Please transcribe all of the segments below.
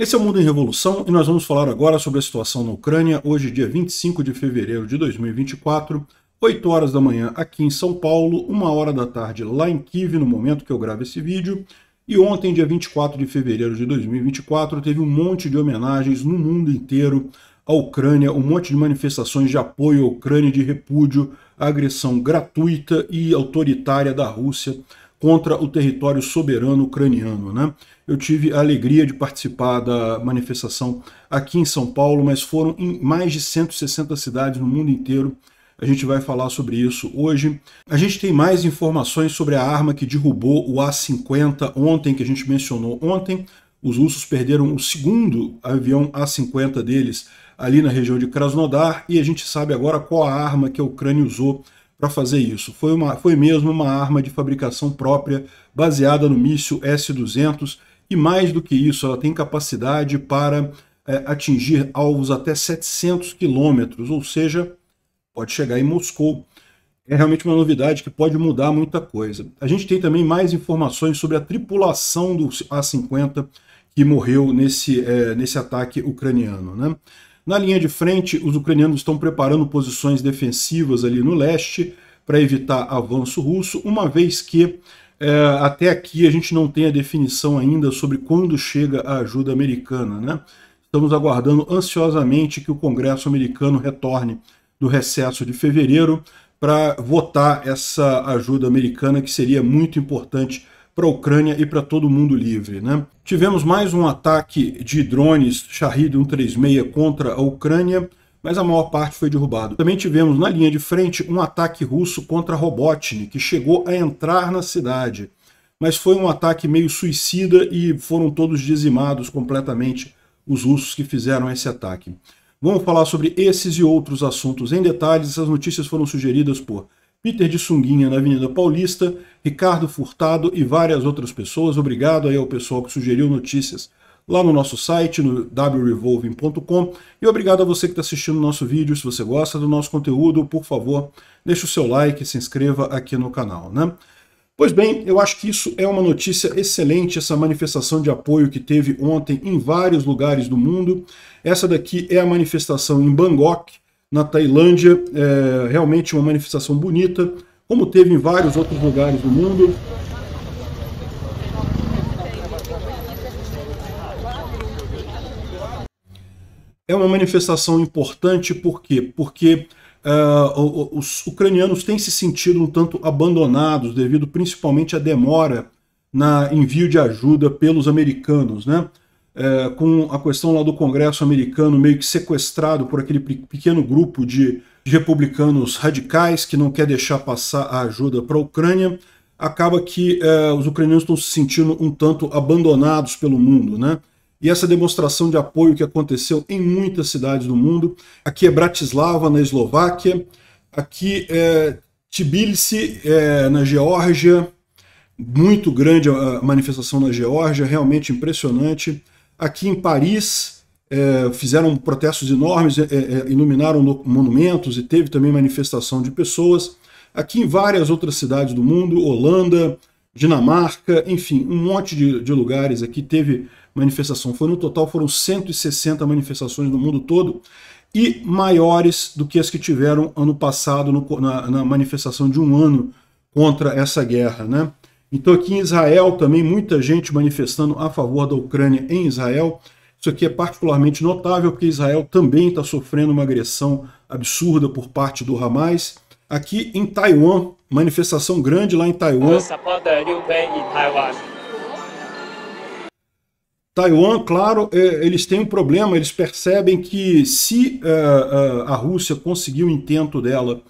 Esse é o Mundo em Revolução e nós vamos falar agora sobre a situação na Ucrânia, hoje, dia 25 de fevereiro de 2024, 8 horas da manhã aqui em São Paulo, 1 hora da tarde lá em Kiev, no momento que eu gravo esse vídeo. E ontem, dia 24 de fevereiro de 2024, teve um monte de homenagens no mundo inteiro à Ucrânia, um monte de manifestações de apoio à Ucrânia de repúdio à agressão gratuita e autoritária da Rússia contra o território soberano ucraniano, né? eu tive a alegria de participar da manifestação aqui em São Paulo, mas foram em mais de 160 cidades no mundo inteiro. A gente vai falar sobre isso hoje. A gente tem mais informações sobre a arma que derrubou o A-50 ontem, que a gente mencionou ontem. Os russos perderam o segundo avião A-50 deles ali na região de Krasnodar e a gente sabe agora qual a arma que a Ucrânia usou para fazer isso. Foi, uma, foi mesmo uma arma de fabricação própria, baseada no míssil S-200, e mais do que isso, ela tem capacidade para é, atingir alvos até 700 quilômetros, ou seja, pode chegar em Moscou. É realmente uma novidade que pode mudar muita coisa. A gente tem também mais informações sobre a tripulação do A-50 que morreu nesse, é, nesse ataque ucraniano. Né? Na linha de frente, os ucranianos estão preparando posições defensivas ali no leste para evitar avanço russo, uma vez que é, até aqui a gente não tem a definição ainda sobre quando chega a ajuda americana. Né? Estamos aguardando ansiosamente que o Congresso americano retorne do recesso de fevereiro para votar essa ajuda americana que seria muito importante para a Ucrânia e para todo mundo livre. Né? Tivemos mais um ataque de drones Shahid 136 contra a Ucrânia mas a maior parte foi derrubado. Também tivemos na linha de frente um ataque russo contra Robotnik, que chegou a entrar na cidade, mas foi um ataque meio suicida e foram todos dizimados completamente os russos que fizeram esse ataque. Vamos falar sobre esses e outros assuntos em detalhes. Essas notícias foram sugeridas por Peter de Sunguinha na Avenida Paulista, Ricardo Furtado e várias outras pessoas. Obrigado aí ao pessoal que sugeriu notícias lá no nosso site, no wrevolving.com. E obrigado a você que está assistindo o nosso vídeo. Se você gosta do nosso conteúdo, por favor, deixe o seu like e se inscreva aqui no canal. Né? Pois bem, eu acho que isso é uma notícia excelente, essa manifestação de apoio que teve ontem em vários lugares do mundo. Essa daqui é a manifestação em Bangkok, na Tailândia, é realmente uma manifestação bonita, como teve em vários outros lugares do mundo. é uma manifestação importante por quê? Porque uh, os ucranianos têm se sentido um tanto abandonados devido principalmente à demora na envio de ajuda pelos americanos, né? É, com a questão lá do Congresso americano meio que sequestrado por aquele pequeno grupo de, de republicanos radicais que não quer deixar passar a ajuda para a Ucrânia, acaba que é, os ucranianos estão se sentindo um tanto abandonados pelo mundo, né? E essa demonstração de apoio que aconteceu em muitas cidades do mundo, aqui é Bratislava, na Eslováquia, aqui é Tbilisi, é, na Geórgia, muito grande a manifestação na Geórgia, realmente impressionante. Aqui em Paris, é, fizeram protestos enormes, é, é iluminaram monumentos e teve também manifestação de pessoas. Aqui em várias outras cidades do mundo, Holanda, Dinamarca, enfim, um monte de, de lugares aqui teve manifestação. Foi, no total foram 160 manifestações no mundo todo e maiores do que as que tiveram ano passado no, na, na, manifestação de um ano contra essa guerra. Né? Então aqui em Israel também muita gente manifestando a favor da Ucrânia em Israel. Isso aqui é particularmente notável porque Israel também está sofrendo uma agressão absurda por parte do Hamas. Aqui em Taiwan, manifestação grande lá em Taiwan. Taiwan, claro, é, eles têm um problema, eles percebem que se é, é, a Rússia conseguir o intento dela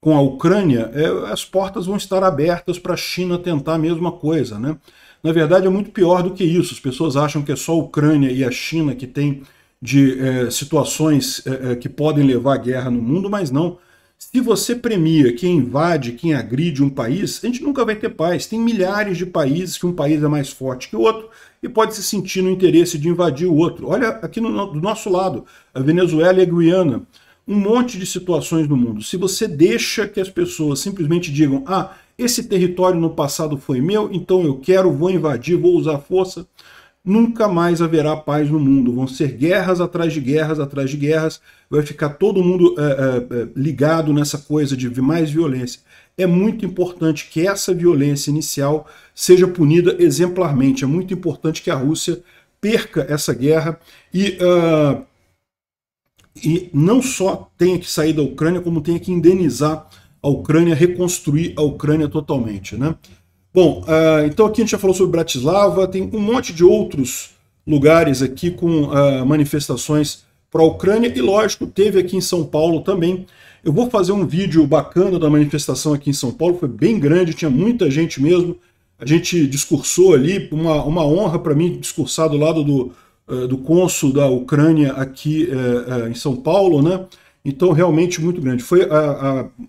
com a Ucrânia, as portas vão estar abertas para a China tentar a mesma coisa. Né? Na verdade, é muito pior do que isso. As pessoas acham que é só a Ucrânia e a China que têm de é, situações é, que podem levar a guerra no mundo, mas não. Se você premia quem invade, quem agride um país, a gente nunca vai ter paz. Tem milhares de países que um país é mais forte que o outro, e pode se sentir no interesse de invadir o outro. Olha aqui no, do nosso lado, a Venezuela e a Guiana, um monte de situações no mundo. Se você deixa que as pessoas simplesmente digam, ah, esse território no passado foi meu, então eu quero, vou invadir, vou usar força, nunca mais haverá paz no mundo. Vão ser guerras atrás de guerras atrás de guerras, vai ficar todo mundo é, é, ligado nessa coisa de mais violência. É muito importante que essa violência inicial seja punida exemplarmente. É muito importante que a Rússia perca essa guerra e, uh, e não só tenha que sair da Ucrânia, como tenha que indenizar a Ucrânia, reconstruir a Ucrânia totalmente. Né? Bom, uh, então aqui a gente já falou sobre Bratislava, tem um monte de outros lugares aqui com uh, manifestações para a Ucrânia e, lógico, teve aqui em São Paulo também. Eu vou fazer um vídeo bacana da manifestação aqui em São Paulo, foi bem grande, tinha muita gente mesmo a gente discursou ali, uma, uma honra para mim discursar do lado do, uh, do cônsul da Ucrânia aqui eh, eh, em São Paulo, né? Então, realmente muito grande. Foi a,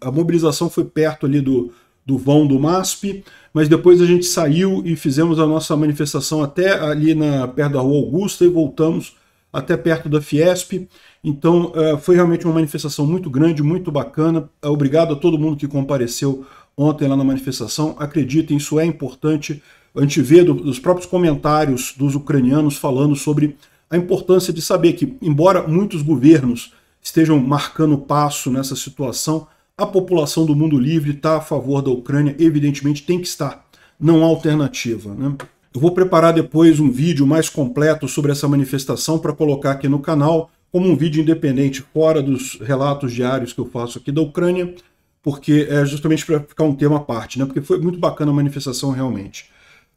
a, a, mobilização foi perto ali do, do vão do MASP, mas depois a gente saiu e fizemos a nossa manifestação até ali na, perto da Rua Augusta e voltamos até perto da Fiesp. Então, foi realmente uma manifestação muito grande, muito bacana. Obrigado a todo mundo que compareceu ontem lá na manifestação. Acreditem, isso é importante. A gente vê do, dos próprios comentários dos ucranianos falando sobre a importância de saber que, embora muitos governos estejam marcando passo nessa situação, a população do mundo livre está a favor da Ucrânia, evidentemente tem que estar. Não há alternativa. Né? Eu vou preparar depois um vídeo mais completo sobre essa manifestação para colocar aqui no canal, como um vídeo independente, fora dos relatos diários que eu faço aqui da Ucrânia porque é justamente para ficar um tema à parte, né? Porque foi muito bacana a manifestação realmente.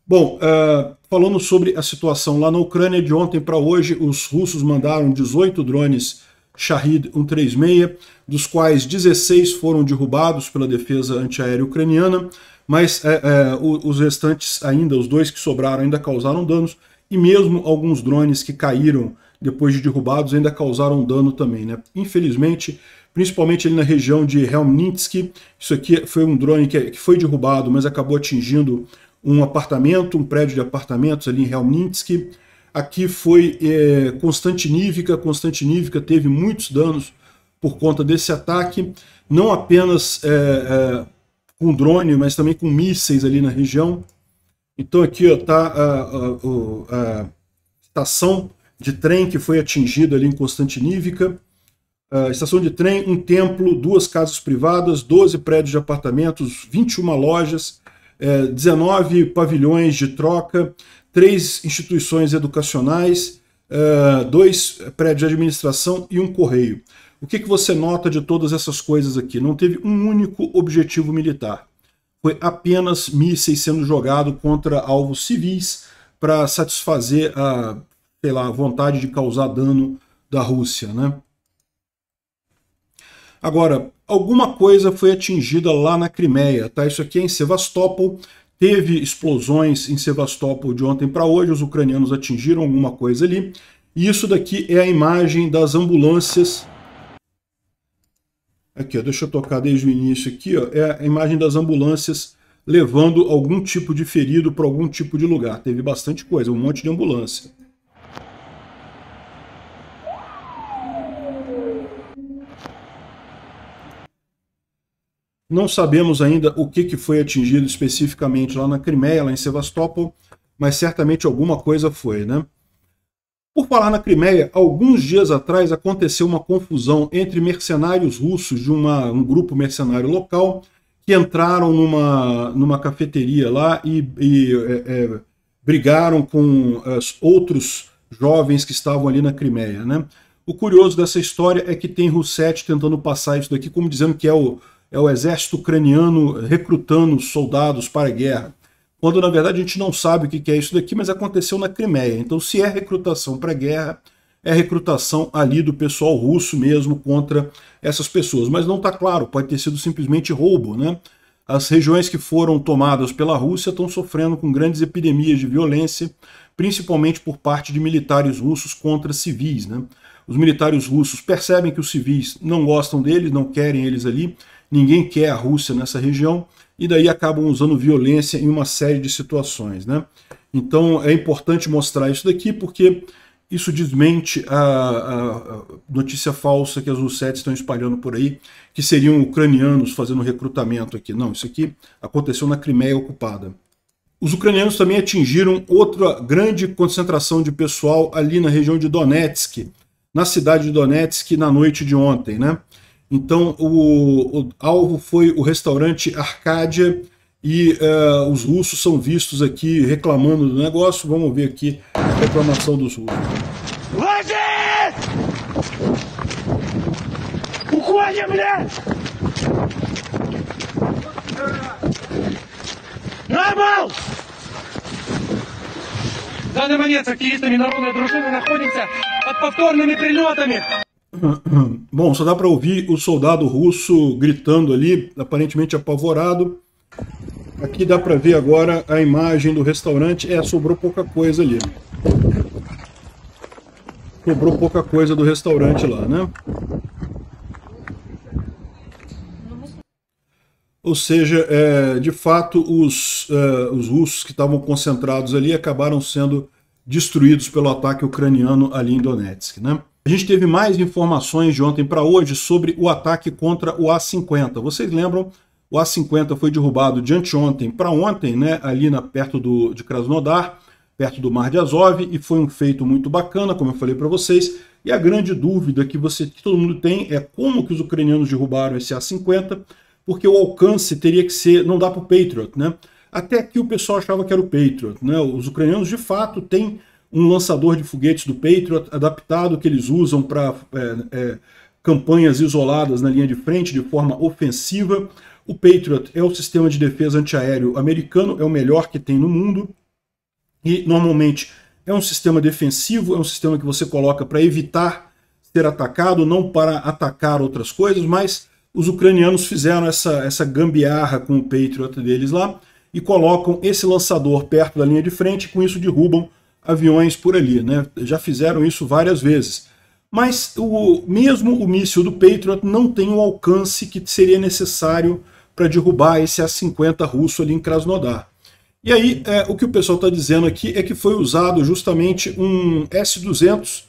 Bom, uh, falando sobre a situação lá na Ucrânia de ontem para hoje, os russos mandaram 18 drones Shahid 136, dos quais 16 foram derrubados pela defesa antiaérea ucraniana, mas é, é, os restantes ainda, os dois que sobraram, ainda causaram danos, e mesmo alguns drones que caíram depois de derrubados ainda causaram dano também. Né? Infelizmente, principalmente ali na região de Helminsk. Isso aqui foi um drone é, que, foi derrubado, mas acabou atingindo um apartamento, um prédio de apartamentos ali em Helminsk. Aqui foi é, Constantinívica. teve muitos danos por conta desse ataque, não apenas é, é, com drone, mas também com mísseis ali na região. Então aqui está a, a, a, a estação de trem que foi atingida ali em Constantinívica uh, estação de trem, um templo, duas casas privadas, 12 prédios de apartamentos, 21 lojas, eh, 19 pavilhões de troca, três instituições educacionais, uh, dois prédios de administração e um correio. O que, que você nota de todas essas coisas aqui? Não teve um único objetivo militar. Foi apenas mísseis sendo jogado contra alvos civis para satisfazer a, sei lá, vontade de causar dano da Rússia, né? Agora, alguma coisa foi atingida lá na Crimeia, tá? Isso aqui é em Sevastopol. Teve explosões em Sevastopol de ontem para hoje, os ucranianos atingiram alguma coisa ali. E isso daqui é a imagem das ambulâncias. Aqui, ó, deixa eu tocar desde o início aqui, ó, é a imagem das ambulâncias levando algum tipo de ferido para algum tipo de lugar. Teve bastante coisa, um monte de ambulância. Não sabemos ainda o que, que foi atingido especificamente lá na Crimeia, lá em Sevastopol, mas certamente alguma coisa foi, né? Por falar na Crimeia, alguns dias atrás aconteceu uma confusão entre mercenários russos de uma, um grupo mercenário local que entraram numa, numa cafeteria lá e, e é, é, brigaram com é, outros jovens que estavam ali na Crimeia, né? O curioso dessa história é que tem Rousset tentando passar isso daqui como dizendo que é o, é o exército ucraniano recrutando soldados para a guerra. Quando, na verdade, a gente não sabe o que é isso daqui, mas aconteceu na Crimeia. Então, se é recrutação para a guerra, é recrutação ali do pessoal russo mesmo contra essas pessoas. Mas não está claro, pode ter sido simplesmente roubo, né? As regiões que foram tomadas pela Rússia estão sofrendo com grandes epidemias de violência, principalmente por parte de militares russos contra civis. Né? Os militares russos percebem que os civis não gostam deles, não querem eles ali, ninguém quer a Rússia nessa região, e daí acabam usando violência em uma série de situações. Né? Então é importante mostrar isso daqui, porque isso desmente a, a, notícia falsa que as u estão espalhando por aí, que seriam ucranianos fazendo recrutamento aqui. Não, isso aqui aconteceu na Crimeia ocupada. Os ucranianos também atingiram outra grande concentração de pessoal ali na região de Donetsk, na cidade de Donetsk, na noite de ontem. Né? Então, o, o alvo foi o restaurante Arcádia e uh, os russos são vistos aqui reclamando do negócio. Vamos ver aqui a reclamação dos russos. Уходим, блядь! Нормал! В данный момент с активистами народной дружины находимся под повторными прилетами. Bom, só dá para ouvir o soldado russo gritando ali, aparentemente apavorado. Aqui dá para ver agora a imagem do restaurante. É, sobrou pouca coisa ali. Sobrou pouca coisa do restaurante lá, né? Ou seja, é, de fato, os, é, os russos que estavam concentrados ali acabaram sendo destruídos pelo ataque ucraniano ali em Donetsk, né? A gente teve mais informações de ontem para hoje sobre o ataque contra o A50. Vocês lembram? O A50 foi derrubado de anteontem para ontem, né, ali na, perto do, de Krasnodar, perto do Mar de Azov, e foi um feito muito bacana, como eu falei para vocês. E a grande dúvida que, você, que todo mundo tem é como que os ucranianos derrubaram esse A50, porque o alcance teria que ser, não dá para o Patriot, né? Até aqui o pessoal achava que era o Patriot, né? Os ucranianos de fato têm um lançador de foguetes do Patriot adaptado que eles usam para é, é, campanhas isoladas na linha de frente de forma ofensiva. O Patriot é o sistema de defesa antiaéreo americano, é o melhor que tem no mundo e normalmente é um sistema defensivo, é um sistema que você coloca para evitar ser atacado, não para atacar outras coisas, mas os ucranianos fizeram essa, essa gambiarra com o Patriot deles lá e colocam esse lançador perto da linha de frente, e com isso derrubam aviões por ali, né? Já fizeram isso várias vezes. Mas o, mesmo o míssil do Patriot não tem o alcance que seria necessário para derrubar esse A-50 russo ali em Krasnodar. E aí, é, o que o pessoal está dizendo aqui é que foi usado justamente um S-200,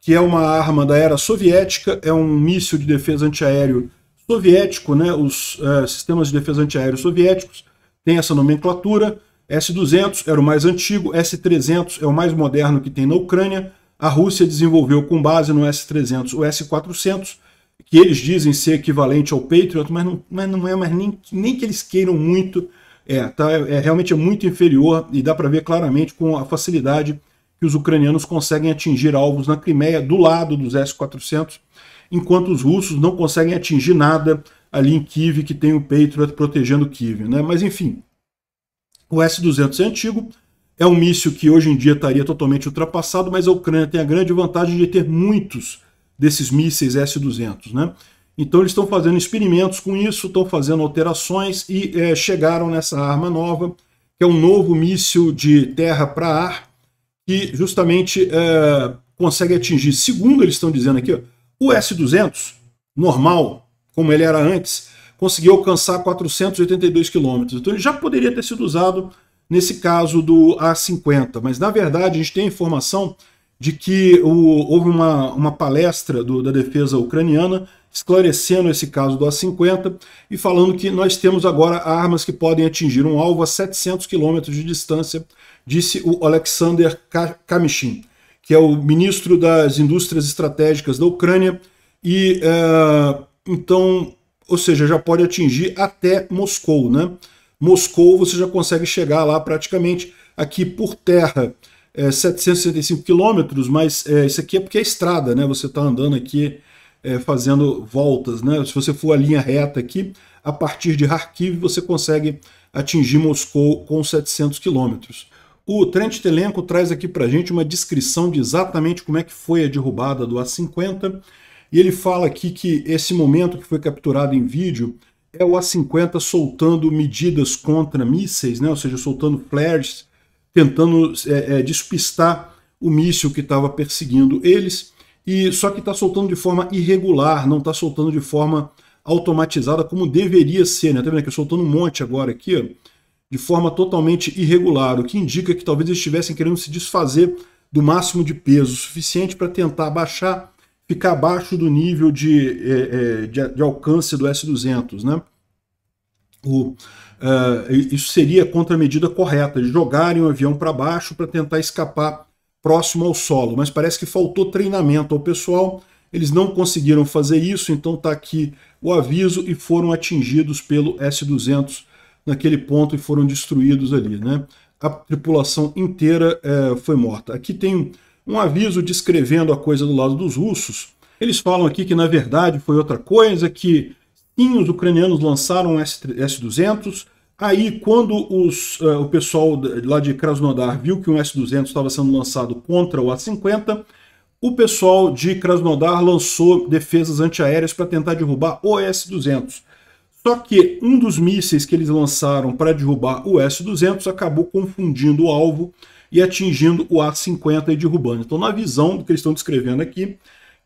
que é uma arma da era soviética, é um míssil de defesa antiaéreo soviético, né? os é, sistemas de defesa antiaéreo soviéticos têm essa nomenclatura, S-200 era o mais antigo, S-300 é o mais moderno que tem na Ucrânia. A Rússia desenvolveu com base no S-300 o S-400, que eles dizem ser equivalente ao Patriot, mas não, mas não é mas nem, nem que eles queiram muito. É, tá, é realmente é muito inferior e dá para ver claramente com a facilidade que os ucranianos conseguem atingir alvos na Crimeia do lado dos S-400, enquanto os russos não conseguem atingir nada ali em Kiev, que tem o Patriot protegendo Kiev. Né? Mas enfim, o S-200 é antigo, é um míssil que hoje em dia estaria totalmente ultrapassado, mas a Ucrânia tem a grande vantagem de ter muitos desses mísseis S-200. Né? Então eles estão fazendo experimentos com isso, estão fazendo alterações e é, chegaram nessa arma nova, que é um novo míssil de terra para ar, que justamente é, consegue atingir, segundo eles estão dizendo aqui, ó, o S-200, normal, como ele era antes, conseguiu alcançar 482 quilômetros. Então ele já poderia ter sido usado nesse caso do A50, mas na verdade a gente tem informação de que houve uma, uma palestra do, da defesa ucraniana esclarecendo esse caso do A50 e falando que nós temos agora armas que podem atingir um alvo a 700 quilômetros de distância, disse o Alexander Kamishin, que é o ministro das indústrias estratégicas da Ucrânia. E eh, então ou seja, já pode atingir até Moscou, né? Moscou você já consegue chegar lá praticamente aqui por terra, é, 765 quilômetros, mas é, isso aqui é porque é estrada, né? Você está andando aqui é, fazendo voltas, né? Se você for a linha reta aqui, a partir de Kharkiv você consegue atingir Moscou com 700 quilômetros. O Trent Telenko traz aqui para gente uma descrição de exatamente como é que foi a derrubada do A-50 e ele fala aqui que esse momento que foi capturado em vídeo é o A-50 soltando medidas contra mísseis, né? ou seja, soltando flares, tentando é, é, despistar o míssil que estava perseguindo eles, e só que está soltando de forma irregular, não está soltando de forma automatizada como deveria ser. Né? Está vendo aqui, soltando um monte agora aqui, ó, de forma totalmente irregular, o que indica que talvez eles estivessem querendo se desfazer do máximo de peso suficiente para tentar baixar ficar abaixo do nível de, é, é, de, de alcance do S200. Né? O, uh, isso seria a contramedida correta, de jogarem o avião para baixo para tentar escapar próximo ao solo, mas parece que faltou treinamento ao pessoal, eles não conseguiram fazer isso, então está aqui o aviso e foram atingidos pelo S-200 naquele ponto e foram destruídos ali. Né? A tripulação inteira foi morta. Aqui tem um aviso descrevendo a coisa do lado dos russos. Eles falam aqui que na verdade foi outra coisa, que sim, os ucranianos lançaram S-200, aí quando os, uh, o pessoal lá de Krasnodar viu que um S-200 estava sendo lançado contra o A-50, o pessoal de Krasnodar lançou defesas antiaéreas para tentar derrubar o S-200. Só que um dos mísseis que eles lançaram para derrubar o S-200 acabou confundindo o alvo e atingindo o A-50 e derrubando. Então, na visão do que eles estão descrevendo aqui,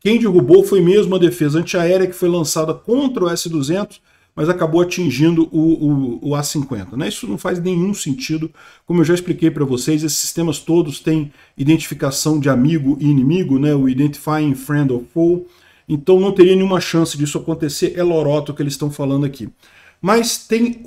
quem derrubou foi mesmo a defesa antiaérea que foi lançada contra o S-200, mas acabou atingindo o, o, o A50. Né? Isso não faz nenhum sentido. Como eu já expliquei para vocês, esses sistemas todos têm identificação de amigo e inimigo, né? o Identifying Friend or Foe, então não teria nenhuma chance disso acontecer, é loroto que eles estão falando aqui. Mas tem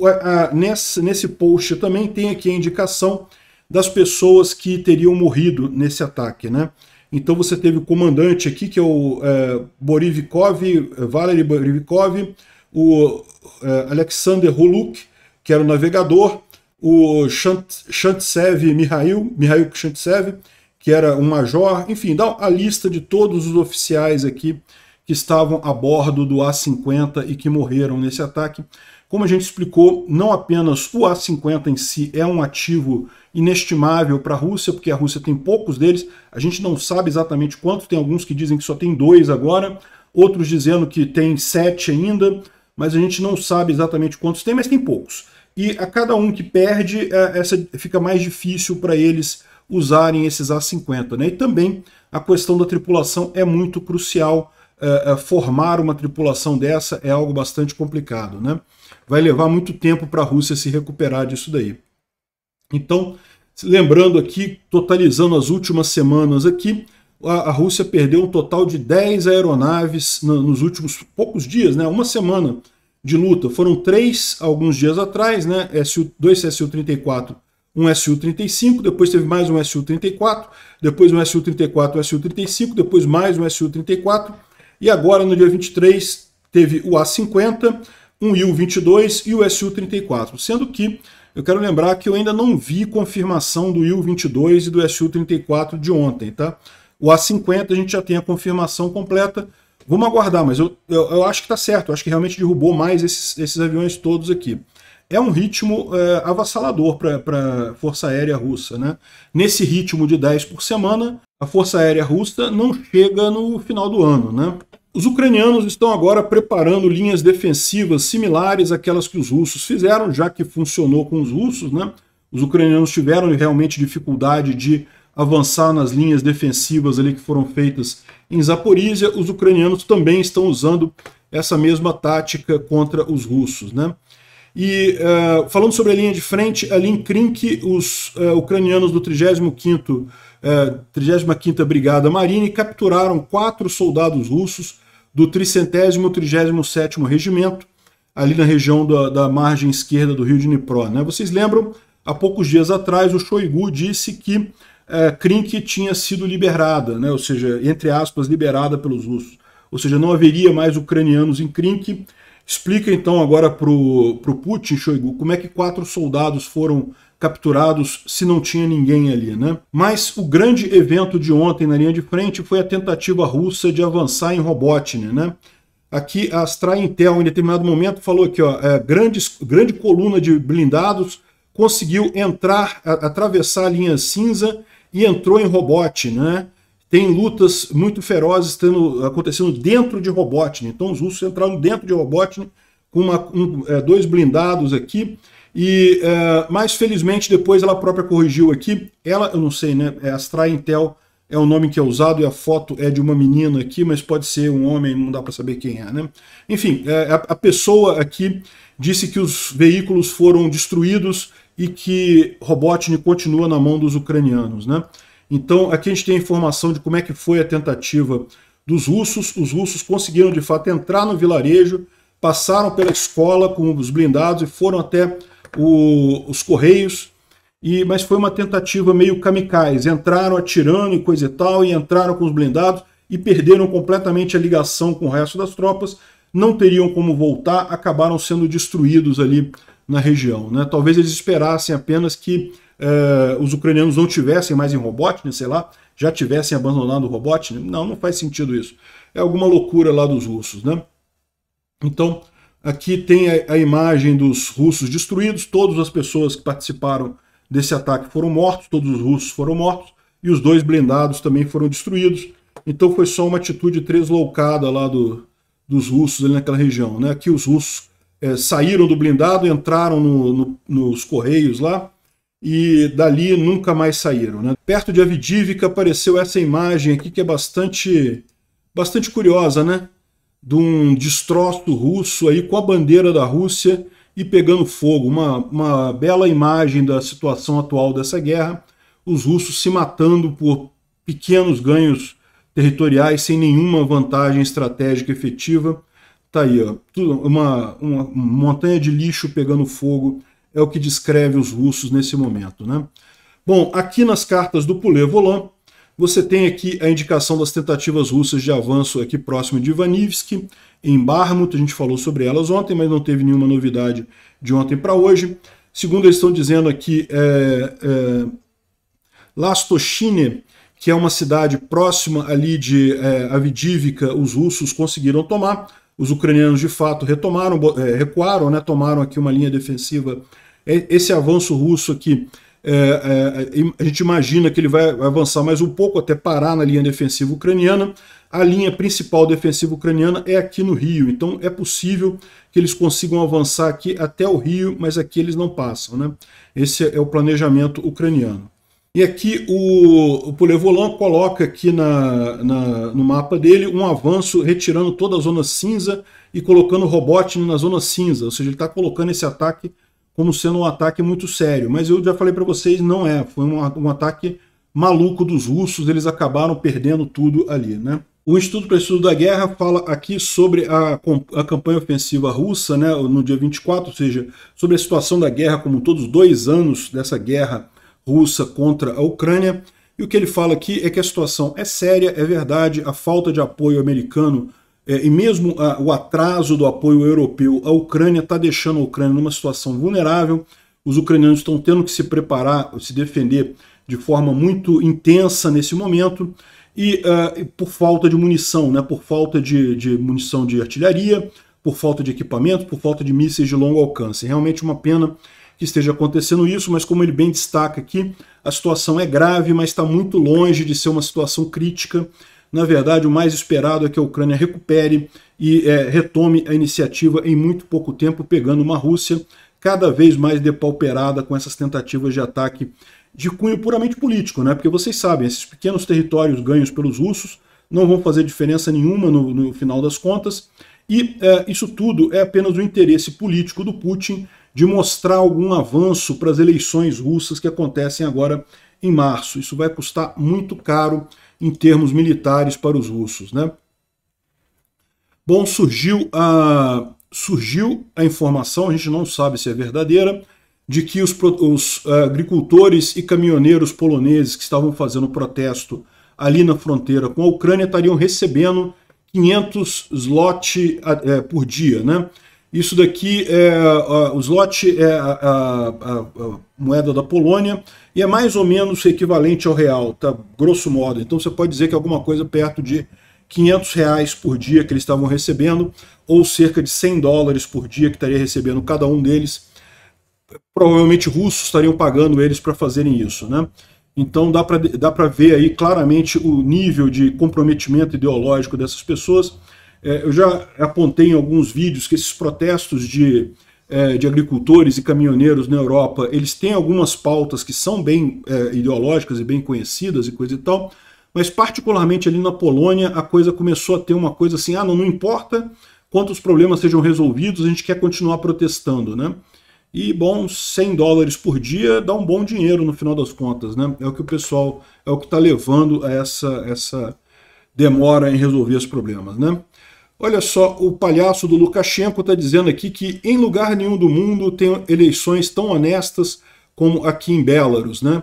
nesse, nesse post também tem aqui a indicação das pessoas que teriam morrido nesse ataque, né? Então você teve o comandante aqui, que é o é, Borivikov, é, Valery Borivikov, o é, Alexander Holuk, que era o navegador, o Shantsev Mihail, Mihail Shantsev, que era um major, enfim, dá a lista de todos os oficiais aqui que estavam a bordo do A-50 e que morreram nesse ataque. Como a gente explicou, não apenas o A-50 em si é um ativo inestimável para a Rússia, porque a Rússia tem poucos deles, a gente não sabe exatamente quantos, tem alguns que dizem que só tem dois agora, outros dizendo que tem sete ainda, mas a gente não sabe exatamente quantos tem, mas tem poucos. E a cada um que perde, é, essa fica mais difícil para eles usarem esses A-50. Né? E também a questão da tripulação é muito crucial. É, é, formar uma tripulação dessa é algo bastante complicado. Né? vai levar muito tempo para a Rússia se recuperar disso daí. Então, lembrando aqui, totalizando as últimas semanas aqui, a, Rússia perdeu um total de 10 aeronaves nos últimos poucos dias, né? Uma semana de luta. Foram três alguns dias atrás, né? SU, dois Su-34, um Su-35, depois teve mais um Su-34, depois um Su-34, um Su-35, depois mais um Su-34, e agora no dia 23 teve o A-50, um IL-22 e o SU-34, sendo que eu quero lembrar que eu ainda não vi confirmação do IL-22 e do SU-34 de ontem, tá? O A50 a gente já tem a confirmação completa, vamos aguardar, mas eu, eu, eu acho que tá certo, eu acho que realmente derrubou mais esses, esses aviões todos aqui. É um ritmo é, avassalador para a Força Aérea Russa, né? Nesse ritmo de 10 por semana, a Força Aérea Russa não chega no final do ano, né? Os ucranianos estão agora preparando linhas defensivas similares àquelas que os russos fizeram, já que funcionou com os russos, né? Os ucranianos tiveram realmente dificuldade de avançar nas linhas defensivas ali que foram feitas em Zaporizhia. Os ucranianos também estão usando essa mesma tática contra os russos, né? E uh, falando sobre a linha de frente, ali em Krink, os uh, ucranianos do 35º 35ª é, Brigada Marinha e capturaram quatro soldados russos do 337 º Regimento, ali na região da, da margem esquerda do rio de Dnipro. Né? Vocês lembram, há poucos dias atrás, o Shoigu disse que eh, é, Krink tinha sido liberada, né? ou seja, entre aspas, liberada pelos russos. Ou seja, não haveria mais ucranianos em Krink, Explica então agora para o Putin, Shoigu, como é que quatro soldados foram capturados se não tinha ninguém ali, né? Mas o grande evento de ontem na linha de frente foi a tentativa russa de avançar em Robotnik, né? Aqui a Intel, em determinado momento, falou aqui, ó, é, grandes, grande coluna de blindados conseguiu entrar, a, atravessar a linha cinza e entrou em Robotnik, né? Tem lutas muito ferozes tendo, acontecendo dentro de Robotnik. Então os russos entraram dentro de Robotnik com uma, um, é, dois blindados aqui e, uh, mas felizmente depois ela própria corrigiu aqui. Ela, eu não sei, né? É Astra Intel é o nome que é usado e a foto é de uma menina aqui, mas pode ser um homem, não dá para saber quem é, né? Enfim, é, a, a pessoa aqui disse que os veículos foram destruídos e que Robotnik continua na mão dos ucranianos, né? Então aqui a gente tem a informação de como é que foi a tentativa dos russos. Os russos conseguiram de fato entrar no vilarejo, passaram pela escola com os blindados e foram até o, os Correios, e, mas foi uma tentativa meio kamikaze. Entraram atirando e coisa e tal, e entraram com os blindados e perderam completamente a ligação com o resto das tropas. Não teriam como voltar, acabaram sendo destruídos ali na região. Né? Talvez eles esperassem apenas que eh, os ucranianos não tivessem mais em Robotnik, sei lá, já tivessem abandonado o Robotnik. Não, não faz sentido isso. É alguma loucura lá dos russos. Né? Então, Aqui tem a, a imagem dos russos destruídos, todas as pessoas que participaram desse ataque foram mortos, todos os russos foram mortos, e os dois blindados também foram destruídos. Então foi só uma atitude tresloucada lá do, dos russos ali naquela região. Né? Aqui os russos é, saíram do blindado, entraram no, no, nos correios lá e dali nunca mais saíram. Né? Perto de Avidivka apareceu essa imagem aqui que é bastante, bastante curiosa, né? de um destroço russo aí com a bandeira da Rússia e pegando fogo. Uma, uma bela imagem da situação atual dessa guerra, os russos se matando por pequenos ganhos territoriais sem nenhuma vantagem estratégica efetiva. Tá aí, ó, uma, uma montanha de lixo pegando fogo é o que descreve os russos nesse momento, né? Bom, aqui nas cartas do Poulet Volant, você tem aqui a indicação das tentativas russas de avanço aqui próximo de Ivanivsk, em Barmut, a gente falou sobre elas ontem, mas não teve nenhuma novidade de ontem para hoje. Segundo eles estão dizendo aqui, é, é, Lastochine, que é uma cidade próxima ali de é, os russos conseguiram tomar. Os ucranianos, de fato, retomaram, é, recuaram, né, tomaram aqui uma linha defensiva. É, esse avanço russo aqui é, é, é a gente imagina que ele vai avançar mais um pouco até parar na linha defensiva ucraniana. A linha principal defensiva ucraniana é aqui no Rio, então é possível que eles consigam avançar aqui até o Rio, mas aqui eles não passam. Né? Esse é o planejamento ucraniano. E aqui o, o Pulevolon coloca aqui na, na, no mapa dele um avanço retirando toda a zona cinza e colocando o Robotnik na zona cinza, ou seja, ele está colocando esse ataque como sendo um ataque muito sério, mas eu já falei para vocês, não é. Foi um, um ataque maluco dos russos, eles acabaram perdendo tudo ali, né? O Instituto para Estudo da Guerra fala aqui sobre a, a campanha ofensiva russa, né, no dia 24, ou seja, sobre a situação da guerra, como todos os dois anos dessa guerra russa contra a Ucrânia. E o que ele fala aqui é que a situação é séria, é verdade, a falta de apoio americano é, e mesmo a, ah, o atraso do apoio europeu à Ucrânia está deixando a Ucrânia numa situação vulnerável. Os ucranianos estão tendo que se preparar, se defender de forma muito intensa nesse momento e uh, por falta de munição, né, por falta de, de, munição de artilharia, por falta de equipamento, por falta de mísseis de longo alcance. Realmente uma pena que esteja acontecendo isso, mas como ele bem destaca aqui, a situação é grave, mas está muito longe de ser uma situação crítica na verdade, o mais esperado é que a Ucrânia recupere e é, retome a iniciativa em muito pouco tempo, pegando uma Rússia cada vez mais depauperada com essas tentativas de ataque de cunho puramente político, né? Porque vocês sabem, esses pequenos territórios ganhos pelos russos não vão fazer diferença nenhuma no, no final das contas. E é, isso tudo é apenas o interesse político do Putin de mostrar algum avanço para as eleições russas que acontecem agora em março. Isso vai custar muito caro em termos militares para os russos. Né? Bom, surgiu a, surgiu a informação, a gente não sabe se é verdadeira, de que os, os eh, agricultores e caminhoneiros poloneses que estavam fazendo protesto ali na fronteira com a Ucrânia estariam recebendo 500 slot é, por dia, né? Isso daqui é o slot é a, a, a, moeda da Polônia e é mais ou menos equivalente ao real, tá? grosso modo. Então você pode dizer que alguma coisa perto de 500 reais por dia que eles estavam recebendo, ou cerca de 100 dólares por dia que estaria recebendo cada um deles. Provavelmente russos estariam pagando eles para fazerem isso. Né? Então dá para dá ver aí claramente o nível de comprometimento ideológico dessas pessoas. É, eu já apontei em alguns vídeos que esses protestos de é, de agricultores e caminhoneiros na Europa, eles têm algumas pautas que são bem é, ideológicas e bem conhecidas e coisa e tal, mas particularmente ali na Polônia a coisa começou a ter uma coisa assim, ah, não, não importa quantos problemas sejam resolvidos, a gente quer continuar protestando, né? E, bom, 100 dólares por dia dá um bom dinheiro no final das contas, né? É o que o pessoal, é o que está levando a essa, essa demora em resolver os problemas, né? Olha só, o palhaço do Lukashenko está dizendo aqui que em lugar nenhum do mundo tem eleições tão honestas como aqui em Belarus, né?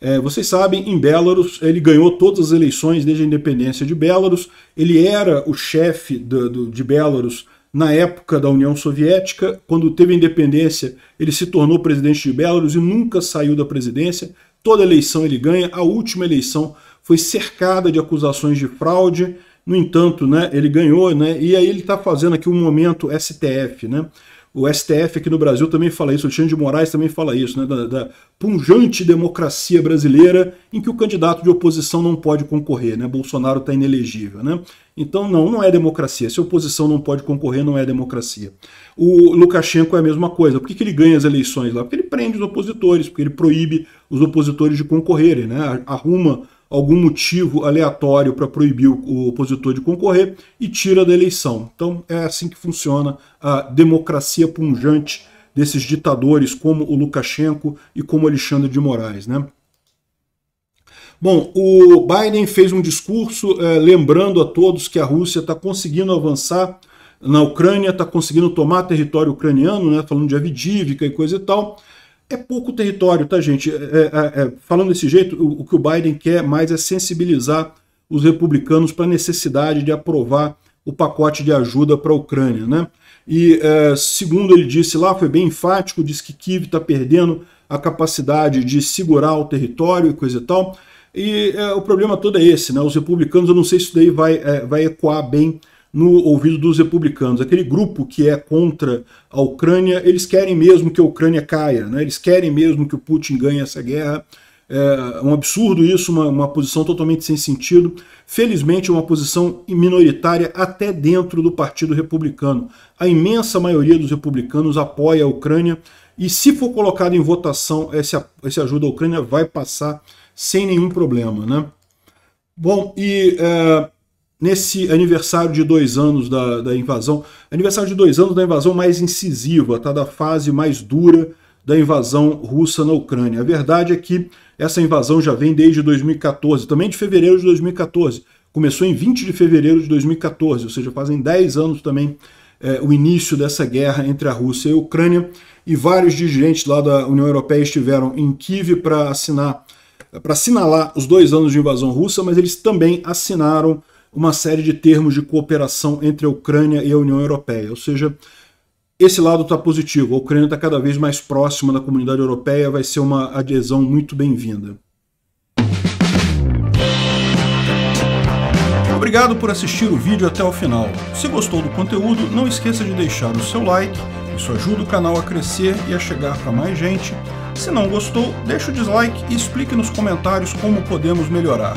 É, vocês sabem, em Belarus ele ganhou todas as eleições desde a independência de Belarus. Ele era o chefe do, do, de Belarus na época da União Soviética. Quando teve a independência, ele se tornou presidente de Belarus e nunca saiu da presidência. Toda eleição ele ganha. A última eleição foi cercada de acusações de fraude no entanto, né, ele ganhou, né, e aí ele está fazendo aqui um momento STF, né? O STF aqui no Brasil também fala isso, o Alexandre de Moraes também fala isso, né, da, da, punjante democracia brasileira em que o candidato de oposição não pode concorrer, né? Bolsonaro está inelegível, né? Então não, não é democracia. Se a oposição não pode concorrer, não é democracia. O Lukashenko é a mesma coisa. Por que, que ele ganha as eleições lá? Porque ele prende os opositores, porque ele proíbe os opositores de concorrerem, né? Arruma algum motivo aleatório para proibir o opositor de concorrer e tira da eleição. Então é assim que funciona a democracia punjante desses ditadores como o Lukashenko e como Alexandre de Moraes, né? Bom, o Biden fez um discurso é, lembrando a todos que a Rússia está conseguindo avançar na Ucrânia, está conseguindo tomar território ucraniano, né, falando de Avdiivka e coisa e tal, é pouco território, tá, gente? É, é, é, é, falando desse jeito, o, o, que o Biden quer mais é sensibilizar os republicanos para a necessidade de aprovar o pacote de ajuda para a Ucrânia, né? E é, segundo ele disse lá, foi bem enfático, disse que Kiev está perdendo a capacidade de segurar o território e coisa e tal. E é, o problema todo é esse, né? Os republicanos, eu não sei se isso daí vai, vai ecoar bem no ouvido dos republicanos. Aquele grupo que é contra a Ucrânia, eles querem mesmo que a Ucrânia caia, né? eles querem mesmo que o Putin ganhe essa guerra. É um absurdo isso, uma, uma posição totalmente sem sentido. Felizmente, é uma posição minoritária até dentro do Partido Republicano. A imensa maioria dos republicanos apoia a Ucrânia e, se for colocado em votação, esse, esse ajuda à Ucrânia vai passar sem nenhum problema. Né? Bom, e é, nesse aniversário de dois anos da, da invasão, aniversário de dois anos da invasão mais incisiva, tá? da fase mais dura da invasão russa na Ucrânia. A verdade é que essa invasão já vem desde 2014, também de fevereiro de 2014. Começou em 20 de fevereiro de 2014, ou seja, fazem 10 anos também é, o início dessa guerra entre a Rússia e a Ucrânia. E vários dirigentes lá da União Europeia estiveram em Kiev para assinar, para assinalar os dois anos de invasão russa, mas eles também assinaram uma série de termos de cooperação entre a Ucrânia e a União Europeia. Ou seja, esse lado está positivo. A Ucrânia está cada vez mais próxima da comunidade europeia, vai ser uma adesão muito bem-vinda. Obrigado por assistir o vídeo até o final. Se gostou do conteúdo, não esqueça de deixar o seu like, isso ajuda o canal a crescer e a chegar para mais gente. Se não gostou, deixa o dislike e explique nos comentários como podemos melhorar.